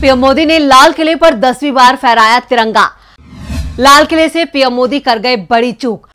PM Modi ने लाल किले पर दसवीं बार फहराया तिरंगा लाल किले से पीएम मोदी कर गए बड़ी चूक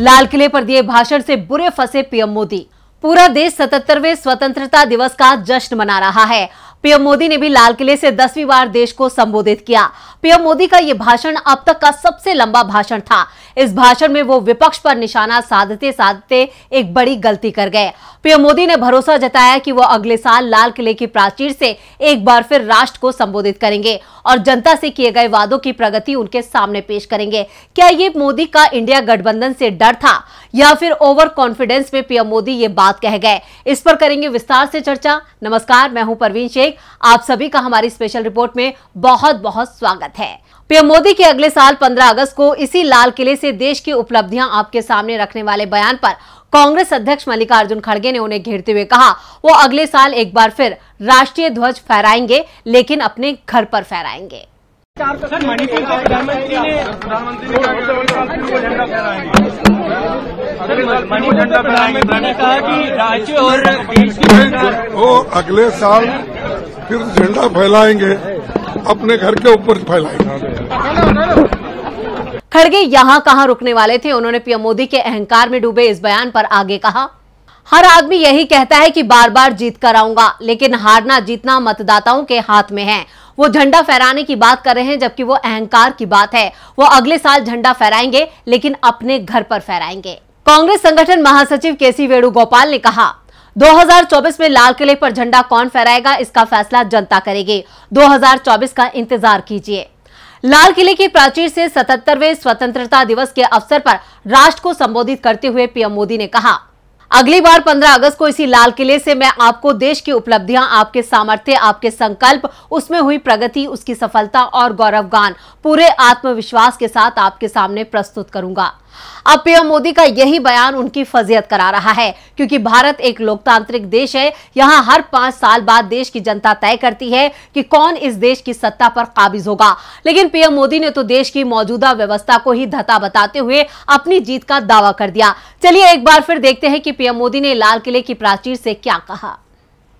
लाल किले पर दिए भाषण से बुरे फंसे पीएम मोदी पूरा देश सतहत्तरवे स्वतंत्रता दिवस का जश्न मना रहा है पीएम मोदी ने भी लाल किले से दसवीं बार देश को संबोधित किया पीएम मोदी का ये भाषण अब तक का सबसे लंबा भाषण था इस भाषण में वो विपक्ष पर निशाना साधते साधते एक बड़ी गलती कर गए पीएम मोदी ने भरोसा जताया कि वह अगले साल लाल किले की प्राचीर से एक बार फिर राष्ट्र को संबोधित करेंगे और जनता से किए गए वादों की प्रगति उनके सामने पेश करेंगे क्या ये मोदी का इंडिया गठबंधन से डर था या फिर ओवर कॉन्फिडेंस में पीएम मोदी ये बात कह गए इस पर करेंगे विस्तार से चर्चा नमस्कार मैं हूं परवीन शेख आप सभी का हमारी स्पेशल रिपोर्ट में बहुत बहुत स्वागत है पीएम मोदी के अगले साल 15 अगस्त को इसी लाल किले से देश की उपलब्धियां आपके सामने रखने वाले बयान पर कांग्रेस अध्यक्ष मल्लिकार्जुन खड़गे ने उन्हें घेरते हुए कहा वो अगले साल एक बार फिर राष्ट्रीय ध्वज फहराएंगे लेकिन अपने घर पर फहराएंगे वो अगले साल फिर झंडा फैलाएंगे अपने घर के ऊपर फैलाएंगे खड़गे यहां कहां रुकने वाले थे उन्होंने पीएम मोदी के अहंकार में डूबे इस बयान पर आगे कहा हर आदमी यही कहता है कि बार बार जीत कर आऊंगा लेकिन हारना जीतना मतदाताओं के हाथ में है वो झंडा फहराने की बात कर रहे हैं जबकि वो अहंकार की बात है वो अगले साल झंडा फहराएंगे लेकिन अपने घर पर फहराएंगे कांग्रेस संगठन महासचिव के सी वेणुगोपाल ने कहा 2024 में लाल किले पर झंडा कौन फहराएगा इसका फैसला जनता करेगी 2024 का इंतजार कीजिए लाल किले की प्राचीर से 77वें स्वतंत्रता दिवस के अवसर पर राष्ट्र को संबोधित करते हुए पीएम मोदी ने कहा अगली बार 15 अगस्त को इसी लाल किले से मैं आपको देश की उपलब्धियां आपके सामर्थ्य आपके संकल्प उसमें हुई प्रगति उसकी सफलता और गौरवगान पूरे आत्मविश्वास के साथ आपके सामने प्रस्तुत करूंगा अब पीएम मोदी का यही बयान उनकी फजीयत करा रहा है क्योंकि भारत एक लोकतांत्रिक देश है यहां हर पांच साल बाद देश की जनता तय करती है कि कौन इस देश की सत्ता पर काबिज होगा लेकिन पीएम मोदी ने तो देश की मौजूदा व्यवस्था को ही धता बताते हुए अपनी जीत का दावा कर दिया चलिए एक बार फिर देखते हैं कि पीएम मोदी ने लाल किले की प्राचीर से क्या कहा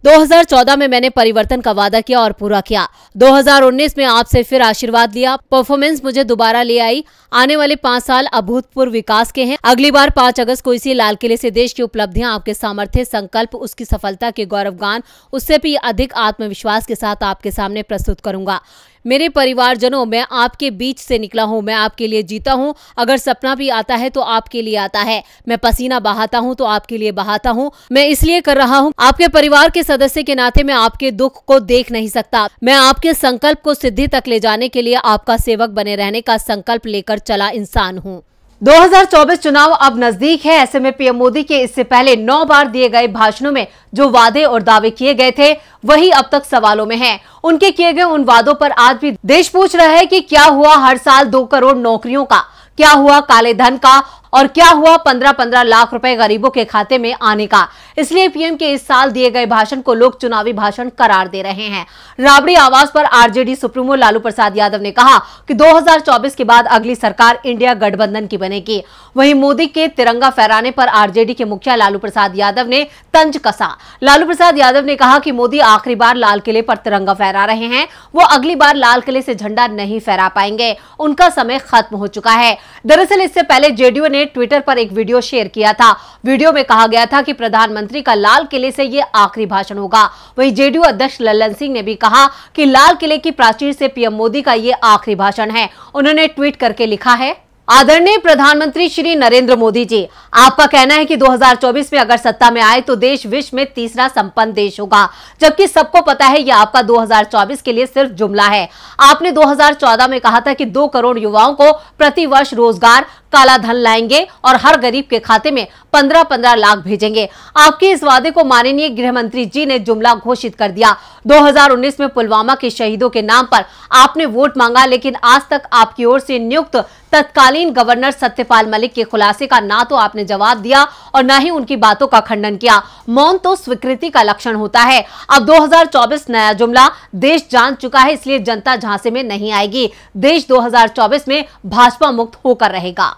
2014 में मैंने परिवर्तन का वादा किया और पूरा किया 2019 में आपसे फिर आशीर्वाद लिया परफॉर्मेंस मुझे दोबारा ले आई आने वाले पाँच साल अभूतपूर्व विकास के हैं अगली बार पाँच अगस्त को इसी लाल किले से देश की उपलब्धियां आपके सामर्थ्य संकल्प उसकी सफलता के गौरवगान उससे भी अधिक आत्मविश्वास के साथ आपके सामने प्रस्तुत करूंगा मेरे परिवारजनों मैं आपके बीच से निकला हूँ मैं आपके लिए जीता हूँ अगर सपना भी आता है तो आपके लिए आता है मैं पसीना बहाता हूँ तो आपके लिए बहाता हूँ मैं इसलिए कर रहा हूँ आपके परिवार के सदस्य के नाते मैं आपके दुख को देख नहीं सकता मैं आपके संकल्प को सिद्धि तक ले जाने के लिए आपका सेवक बने रहने का संकल्प लेकर चला इंसान हूँ 2024 चुनाव अब नजदीक है ऐसे में पीएम मोदी के इससे पहले नौ बार दिए गए भाषणों में जो वादे और दावे किए गए थे वही अब तक सवालों में हैं। उनके किए गए उन वादों पर आज भी देश पूछ रहा है कि क्या हुआ हर साल दो करोड़ नौकरियों का क्या हुआ काले धन का और क्या हुआ पंद्रह पंद्रह लाख रुपए गरीबों के खाते में आने का इसलिए पीएम के इस साल दिए गए भाषण को लोग चुनावी भाषण करार दे रहे हैं राबड़ी आवास पर आरजेडी सुप्रीमो लालू प्रसाद यादव ने कहा कि 2024 के बाद अगली सरकार इंडिया गठबंधन की बनेगी वहीं मोदी के तिरंगा फहराने पर आरजेडी के मुखिया लालू प्रसाद यादव ने तंज कसा लालू प्रसाद यादव ने कहा कि मोदी आखिरी बार लाल किले पर तिरंगा फहरा रहे हैं वो अगली बार लाल किले से झंडा नहीं फहरा पाएंगे उनका समय खत्म हो चुका है दरअसल इससे पहले जेडीयू ने ने ट्विटर पर एक वीडियो शेयर किया था वीडियो में कहा गया था कि प्रधानमंत्री का लाल किले से ये आखिरी भाषण होगा वही जेडीयू अध्यक्ष ललन सिंह ने भी कहा कि लाल किले की प्राचीर से पीएम मोदी का ये आखिरी भाषण है उन्होंने ट्वीट करके लिखा है आदरणीय प्रधानमंत्री श्री नरेंद्र मोदी जी आपका कहना है कि 2024 में अगर सत्ता में आए तो देश विश्व में तीसरा संपन्न देश होगा जबकि सबको पता है यह आपका 2024 के लिए सिर्फ जुमला है आपने 2014 में कहा था कि दो करोड़ युवाओं को प्रतिवर्ष रोजगार काला धन लाएंगे और हर गरीब के खाते में पंद्रह पंद्रह लाख भेजेंगे आपके इस वादे को माननीय गृह मंत्री जी ने जुमला घोषित कर दिया 2019 में पुलवामा के शहीदों के नाम पर आपने वोट मांगा लेकिन आज तक आपकी ओर से नियुक्त तत्कालीन गवर्नर सत्यपाल मलिक के खुलासे का ना तो आपने जवाब दिया और ना ही उनकी बातों का खंडन किया मौन तो स्वीकृति का लक्षण होता है अब 2024 नया जुमला देश जान चुका है इसलिए जनता झांसे में नहीं आएगी देश 2024 में भाजपा मुक्त होकर रहेगा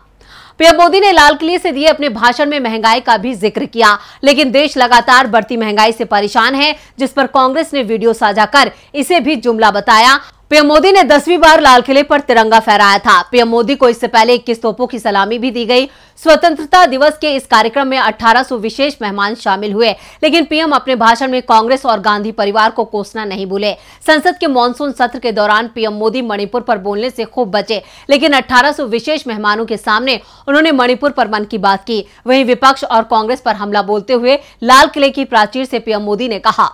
पीएम मोदी ने लाल किले से दिए अपने भाषण में महंगाई का भी जिक्र किया लेकिन देश लगातार बढ़ती महंगाई से परेशान है जिस पर कांग्रेस ने वीडियो साझा कर इसे भी जुमला बताया पीएम मोदी ने दसवीं बार लाल किले पर तिरंगा फहराया था पीएम मोदी को इससे पहले इक्कीस तोपों की सलामी भी दी गई स्वतंत्रता दिवस के इस कार्यक्रम में 1800 विशेष मेहमान शामिल हुए लेकिन पीएम अपने भाषण में कांग्रेस और गांधी परिवार को कोसना नहीं भूले संसद के मानसून सत्र के दौरान पीएम मोदी मणिपुर पर बोलने से खूब बचे लेकिन 1800 विशेष मेहमानों के सामने उन्होंने मणिपुर पर मन की बात की वहीं विपक्ष और कांग्रेस पर हमला बोलते हुए लाल किले की प्राचीर से पीएम मोदी ने कहा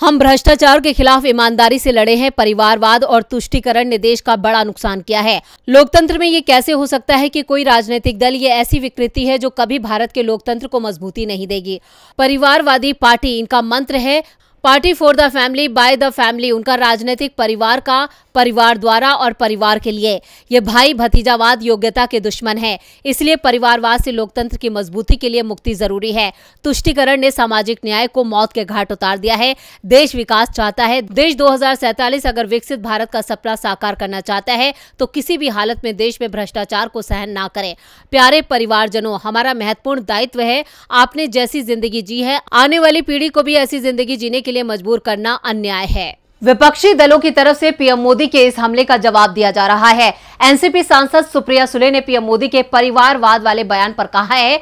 हम भ्रष्टाचार के खिलाफ ईमानदारी से लड़े हैं परिवारवाद और तुष्टिकरण ने देश का बड़ा नुकसान किया है लोकतंत्र में ये कैसे हो सकता है कि कोई राजनीतिक दल ये ऐसी विकृति है जो कभी भारत के लोकतंत्र को मजबूती नहीं देगी परिवारवादी पार्टी इनका मंत्र है party for the family by the family उनका राजनीतिक परिवार का परिवार द्वारा और परिवार के लिए ये भाई भतीजावाद योग्यता के दुश्मन है इसलिए परिवारवाद से लोकतंत्र की मजबूती के लिए मुक्ति जरूरी है तुष्टिकरण ने सामाजिक न्याय को मौत के घाट उतार दिया है देश विकास चाहता है देश दो अगर विकसित भारत का सपना साकार करना चाहता है तो किसी भी हालत में देश में भ्रष्टाचार को सहन ना करे प्यारे परिवारजनों हमारा महत्वपूर्ण दायित्व है आपने जैसी जिंदगी जी है आने वाली पीढ़ी को भी ऐसी जिंदगी जीने के लिए मजबूर करना अन्याय है विपक्षी दलों की तरफ से पीएम मोदी के इस हमले का जवाब दिया जा रहा है एनसीपी सांसद सुप्रिया सुले ने पीएम मोदी के परिवारवाद वाले बयान पर कहा है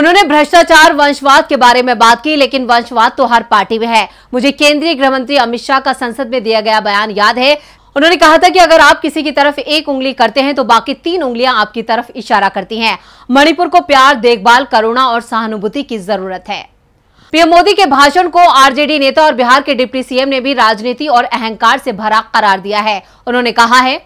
उन्होंने भ्रष्टाचार वंशवाद के बारे में बात की लेकिन वंशवाद तो हर पार्टी में है मुझे केंद्रीय गृह मंत्री अमित शाह का संसद में दिया गया बयान याद है उन्होंने कहा था कि अगर आप किसी की तरफ एक उंगली करते हैं तो बाकी तीन उंगलियां आपकी तरफ इशारा करती हैं मणिपुर को प्यार देखभाल करुणा और सहानुभूति की जरूरत है पीएम मोदी के भाषण को आरजेडी नेता और बिहार के डिप्टी सीएम ने भी राजनीति और अहंकार से भरा करार दिया है उन्होंने कहा है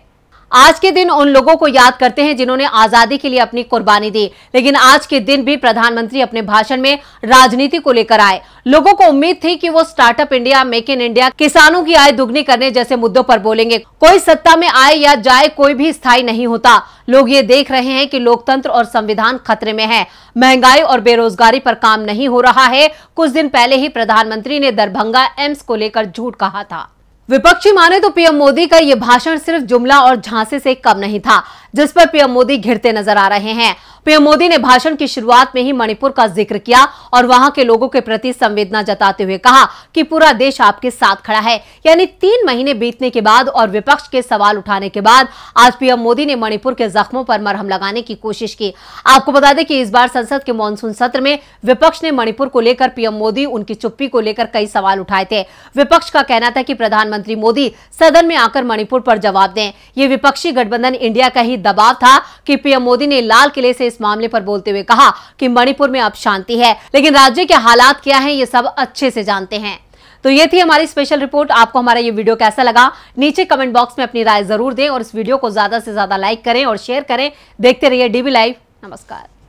आज के दिन उन लोगों को याद करते हैं जिन्होंने आजादी के लिए अपनी कुर्बानी दी लेकिन आज के दिन भी प्रधानमंत्री अपने भाषण में राजनीति को लेकर आए लोगों को उम्मीद थी कि वो startup India make in India किसानों की आय दुगनी करने जैसे मुद्दों पर बोलेंगे कोई सत्ता में आए या जाए कोई भी स्थायी नहीं होता लोग ये देख रहे हैं कि लोकतंत्र और संविधान खतरे में है महंगाई और बेरोजगारी पर काम नहीं हो रहा है कुछ दिन पहले ही प्रधानमंत्री ने दरभंगा एम्स को लेकर झूठ कहा था विपक्षी माने तो पीएम मोदी का यह भाषण सिर्फ जुमला और झांसे से कम नहीं था जिस पर पीएम मोदी घिरते नजर आ रहे हैं पीएम मोदी ने भाषण की शुरुआत में ही मणिपुर का जिक्र किया और वहां के लोगों के प्रति संवेदना जताते हुए कहा कि पूरा देश आपके साथ खड़ा है यानी तीन महीने बीतने के बाद और विपक्ष के सवाल उठाने के बाद आज पीएम मोदी ने मणिपुर के जख्मों पर मरहम लगाने की कोशिश की आपको बता दें कि इस बार संसद के मानसून सत्र में विपक्ष ने मणिपुर को लेकर पीएम मोदी उनकी चुप्पी को लेकर कई सवाल उठाए थे विपक्ष का कहना था कि प्रधानमंत्री मोदी सदन में आकर मणिपुर पर जवाब दें ये विपक्षी गठबंधन इंडिया का ही दबाव था कि पीएम मोदी ने लाल किले से इस मामले पर बोलते हुए कहा कि मणिपुर में अब शांति है लेकिन राज्य के हालात क्या है ये सब अच्छे से जानते हैं तो ये थी हमारी स्पेशल रिपोर्ट आपको हमारा ये वीडियो कैसा लगा नीचे कमेंट बॉक्स में अपनी राय जरूर दें और इस वीडियो को ज्यादा से ज्यादा लाइक करें और शेयर करें देखते रहिए डीबी लाइव नमस्कार